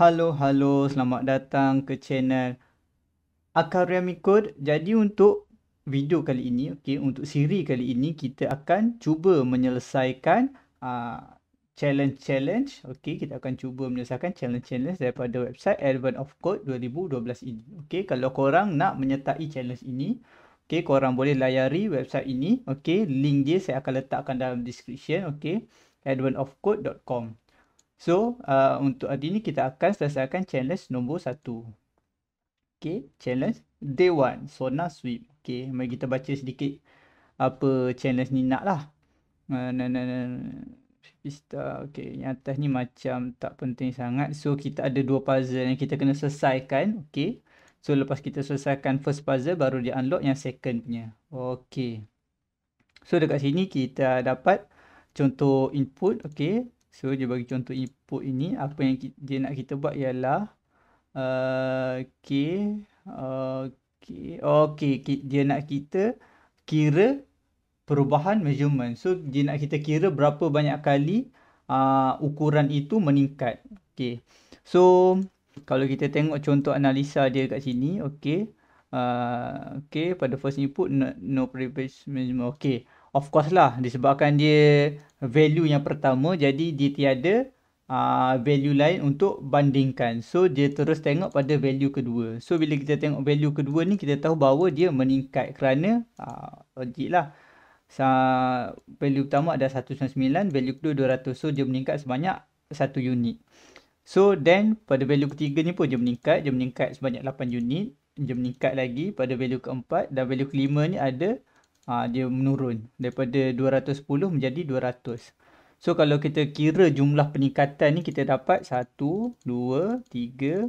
Halo, halo. Selamat datang ke channel Akariamikod. Jadi untuk video kali ini, okay, untuk siri kali ini kita akan cuba menyelesaikan uh, challenge challenge. okay? kita akan cuba menyelesaikan challenge challenge daripada website Advent of Code 2012 ini. okay? kalau korang nak menyertai challenge ini, okay, korang boleh layari website ini. okay? link dia saya akan letakkan dalam description, okey. advantofcode.com. So uh, untuk hari ini kita akan selesaikan challenge nombor satu. Okay, challenge day one, sauna sweep. Okay, mari kita baca sedikit apa challenge ni nak lah. Uh, pista, okay. Yang atas ni macam tak penting sangat. So kita ada dua puzzle yang kita kena selesaikan. Okay, so lepas kita selesaikan first puzzle baru dia unlock yang second punya. Okay, so dekat sini kita dapat contoh input. Okay, So dia bagi contoh input ini apa yang dia nak kita buat ialah uh, k okey eh, okey oh, okay, dia nak kita kira perubahan measurement. So dia nak kita kira berapa banyak kali uh, ukuran itu meningkat. Okey. So kalau kita tengok contoh analisa dia kat sini okey uh, okey pada first input no, no previous measurement okey of course lah disebabkan dia value yang pertama jadi dia tiada uh, value lain untuk bandingkan so dia terus tengok pada value kedua so bila kita tengok value kedua ni kita tahu bahawa dia meningkat kerana uh, logik lah Sa value pertama ada 199 value kedua 200 so dia meningkat sebanyak 1 unit so then pada value ketiga ni pun dia meningkat dia meningkat sebanyak 8 unit dia meningkat lagi pada value keempat dan value kelima ni ada uh, dia menurun daripada 210 menjadi 200. So kalau kita kira jumlah peningkatan ni kita dapat 1, 2, 3, 4, 5, 6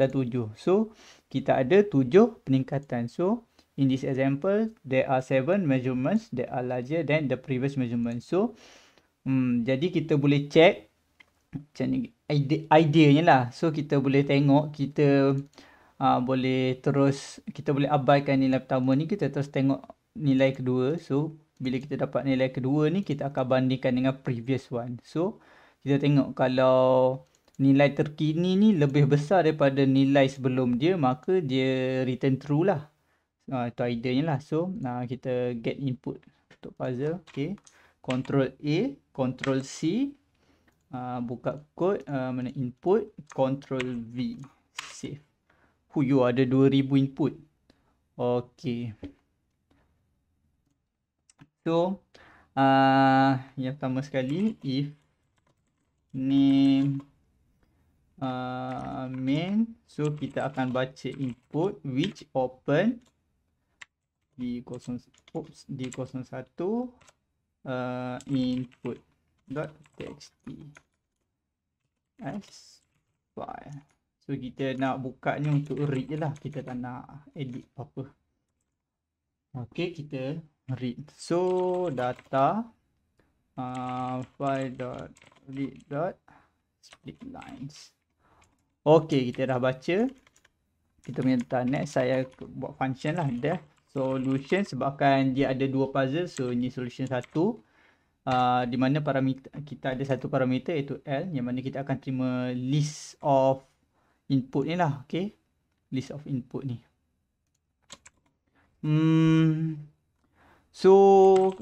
dan 7. So kita ada 7 peningkatan. So in this example there are seven measurements that are larger than the previous measurement. So um, jadi kita boleh check macam ni idea, idea lah. So kita boleh tengok kita uh, boleh terus kita boleh abaikan nilai pertama ni kita terus tengok nilai kedua so bila kita dapat nilai kedua ni kita akan bandingkan dengan previous one so kita tengok kalau nilai terkini ni lebih besar daripada nilai sebelum dia maka dia return true lah uh, itu idea lah so uh, kita get input untuk puzzle okay. control A control C uh, buka kod uh, mana input control V Huyo ada 2000 input. Okay. So, uh, yang pertama sekali, if name uh, main. So, kita akan baca input which open di kosong. oops, di D01 uh, input.txt as file. So kita nak buka ni untuk read je lah. Kita tak nak edit apa-apa. Okay kita read. So data uh, split lines. Okay kita dah baca. Kita minta next saya buat function lah dah. Eh. Solution sebabkan dia ada dua puzzle. So ni solution satu. Uh, di mana parameter kita ada satu parameter iaitu L yang mana kita akan terima list of input ni lah okay. list of input ni hmm. so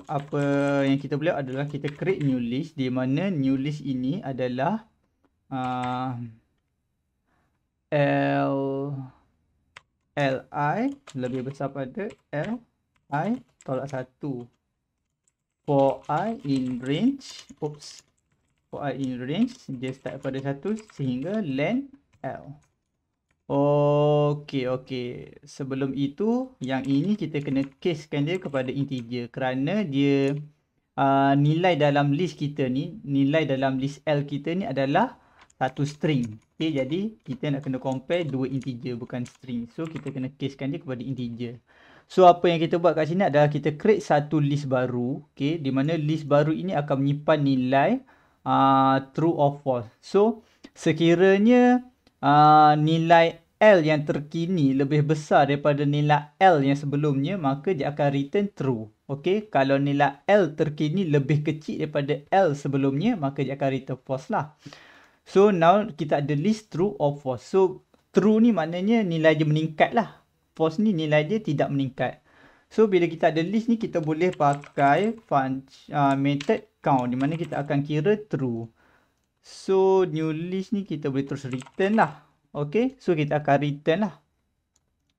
apa yang kita boleh adalah kita create new list di mana new list ini adalah uh, L Li lebih besar pada l i tolak satu. for I in range oops for I in range dia start pada satu sehingga length L. Okey, okey. Sebelum itu, yang ini kita kena casekan dia kepada integer kerana dia uh, nilai dalam list kita ni, nilai dalam list L kita ni adalah satu string. Okey, jadi kita nak kena compare dua integer bukan string. So, kita kena casekan dia kepada integer. So, apa yang kita buat kat sini adalah kita create satu list baru. Okey, di mana list baru ini akan menyimpan nilai uh, true or false. So, sekiranya... Ah, nilai L yang terkini lebih besar daripada nilai L yang sebelumnya maka dia akan return true. Okey, kalau nilai L terkini lebih kecil daripada L sebelumnya maka dia akan return false lah. So now kita ada list true or false. So true ni maknanya nilai dia meningkat lah. False ni nilai dia tidak meningkat. So bila kita ada list ni kita boleh pakai function, uh, ah, method count di mana kita akan kira true. So new list ni kita boleh terus return lah. Okay. So kita akan return lah.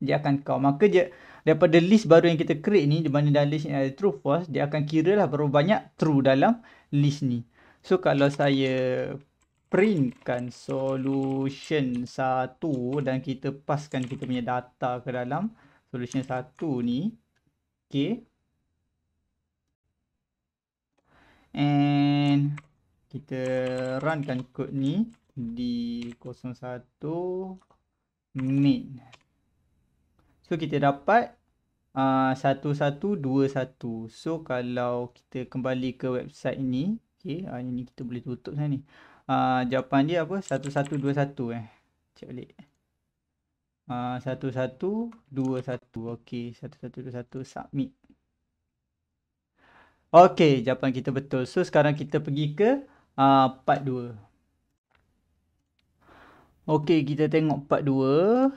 Dia akan count. Maka dia daripada list baru yang kita create ni. Di mana dalam list ni ada true false. Dia akan kira lah berapa banyak true dalam list ni. So kalau saya printkan solution 1 dan kita paskan kita punya data ke dalam solution 1 ni. Okay. And kita runkan kod ni di 01 main so kita dapat uh, ah, 1121 so kalau kita kembali ke website ni okey uh, ah, ni kita boleh tutup sini uh, ah, jawapan dia apa 1121 eh check balik uh, 1121 okey 1121 submit okey jawapan kita betul so sekarang kita pergi ke uh, part 2. Okey, kita tengok part 2.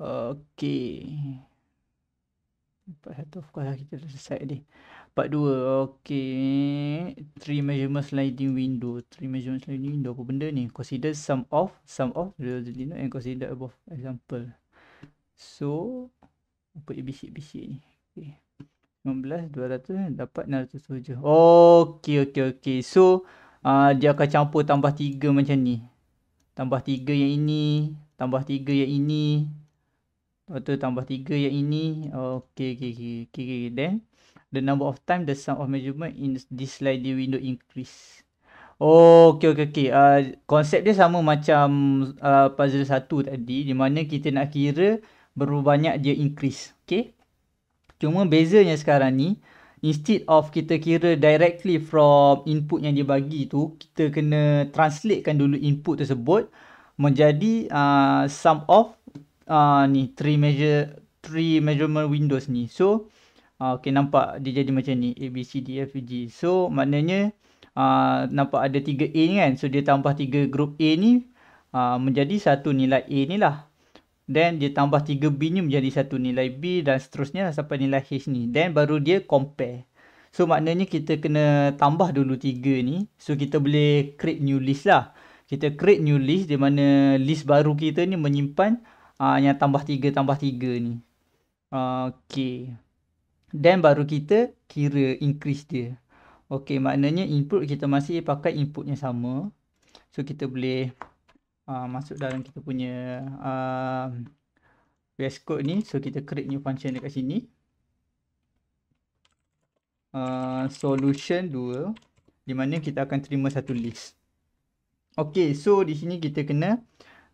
Okey. Part 1 of course kita dah selesai tadi. Part 2. Okey. Three measurements sliding window. Three measurements sliding window. Apa benda ni? Consider sum of. Sum of. Realizing And consider above. Example. So. Apa ABC-ABC ni. Okey. 15, 200 dapat 607. Okey okey okey. So uh, dia akan campur tambah 3 macam ni. Tambah 3 yang ini, tambah 3 yang ini. Lepas tu tambah 3 yang ini. Okey okey okey. Okay, okay. Then the number of time the sum of measurement in this sliding window increase. Okey okey okey. Uh, ah, konsep dia sama macam uh, puzzle satu tadi di mana kita nak kira berapa banyak dia increase. Okey. Cuma bezanya sekarang ni instead of kita kira directly from input yang dia bagi tu kita kena translatekan dulu input tersebut menjadi uh, sum of uh, ni three measure three measurement windows ni. So uh, okay nampak dia jadi macam ni A B C D e, F G. So maknanya uh, nampak ada tiga A ni kan. So dia tambah tiga grup A ni uh, menjadi satu nilai A ni lah. Then dia tambah 3B ni menjadi satu nilai B dan seterusnya lah sampai nilai H ni. Then baru dia compare. So maknanya kita kena tambah dulu 3 ni. So kita boleh create new list lah. Kita create new list di mana list baru kita ni menyimpan uh, yang tambah 3 tambah 3 ni. Uh, okay. Then baru kita kira increase dia. Okay maknanya input kita masih pakai input yang sama. So kita boleh uh, masuk dalam kita punya uh, ah, VS Code ni. So kita create new function dekat sini. Uh, solution 2 di mana kita akan terima satu list. Okay, so di sini kita kena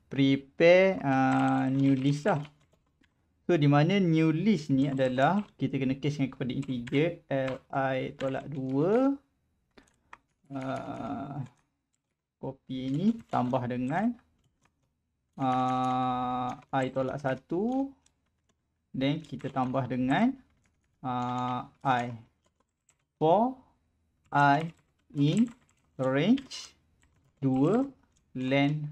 prepare uh, new list lah. So di mana new list ni adalah kita kena case kepada integer li tolak 2 copy ini tambah dengan uh, ah, i tolak 1 then kita tambah dengan uh, ah, i for i in range 2 len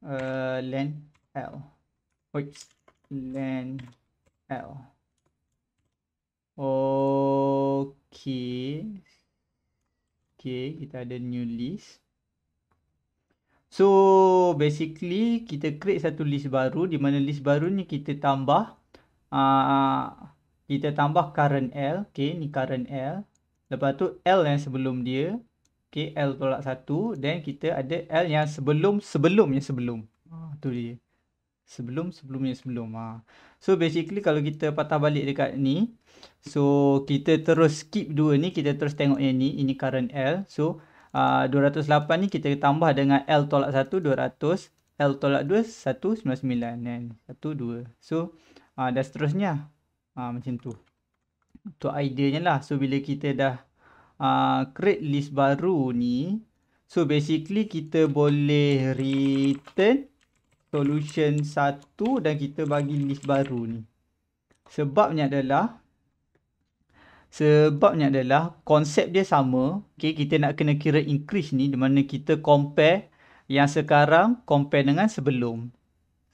uh, len l which len l okay okay kita ada new list So basically kita create satu list baru di mana list baru ni kita tambah uh, kita tambah current L, okay ni current L. Lepas tu L yang sebelum dia, okay L tolak satu then kita ada L yang sebelum sebelumnya sebelum. Ah tu dia. Sebelum sebelumnya sebelum. Ah. So basically kalau kita patah balik dekat ni, so kita terus skip dua ni, kita terus tengok yang ni, ini current L. So 208 ah, ni kita tambah dengan L tolak 1, 200. L tolak 2, 199. Kan? Ah, dan 1, 2. So, uh, dah seterusnya. Uh, macam tu. Itu idea lah. So, bila kita dah uh, create list baru ni. So, basically kita boleh return solution 1 dan kita bagi list baru ni. Sebabnya adalah Sebabnya adalah konsep dia sama. Okay, kita nak kena kira increase ni di mana kita compare yang sekarang compare dengan sebelum.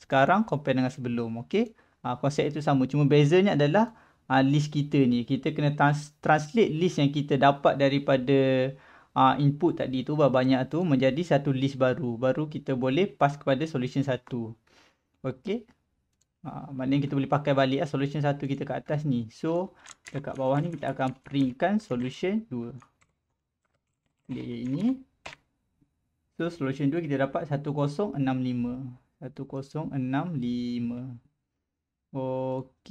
Sekarang compare dengan sebelum. Okay. Ha, konsep itu sama. Cuma bezanya adalah ha, list kita ni. Kita kena trans translate list yang kita dapat daripada ha, input tadi tu banyak tu menjadi satu list baru. Baru kita boleh pass kepada solution satu. Okay ha, maknanya kita boleh pakai balik lah solution 1 kita kat atas ni so dekat bawah ni kita akan printkan solution dua dia yang ini so solution dua kita dapat 1065 1065 ok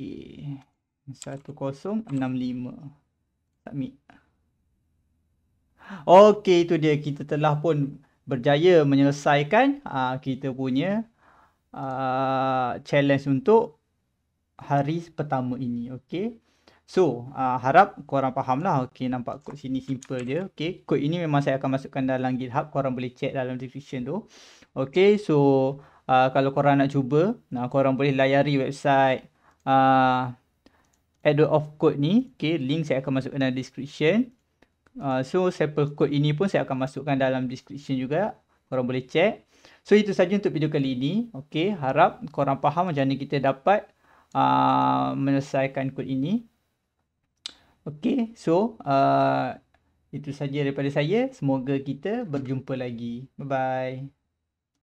1065 submit ok itu dia kita telah pun berjaya menyelesaikan uh, kita punya uh, challenge untuk hari pertama ini okay? so uh, harap korang faham lah okay? nampak kod sini simple je okay? kod ini memang saya akan masukkan dalam github korang boleh check dalam description tu okay? so uh, kalau korang nak cuba nah korang boleh layari website uh, ah, add of code ni okay? link saya akan masukkan dalam description uh, so sample code ini pun saya akan masukkan dalam description juga korang boleh check. So itu sahaja untuk video kali ini. Okay, harap korang faham macam mana kita dapat uh, menyelesaikan kod ini. Okay, so uh, itu sahaja daripada saya. Semoga kita berjumpa lagi. Bye bye.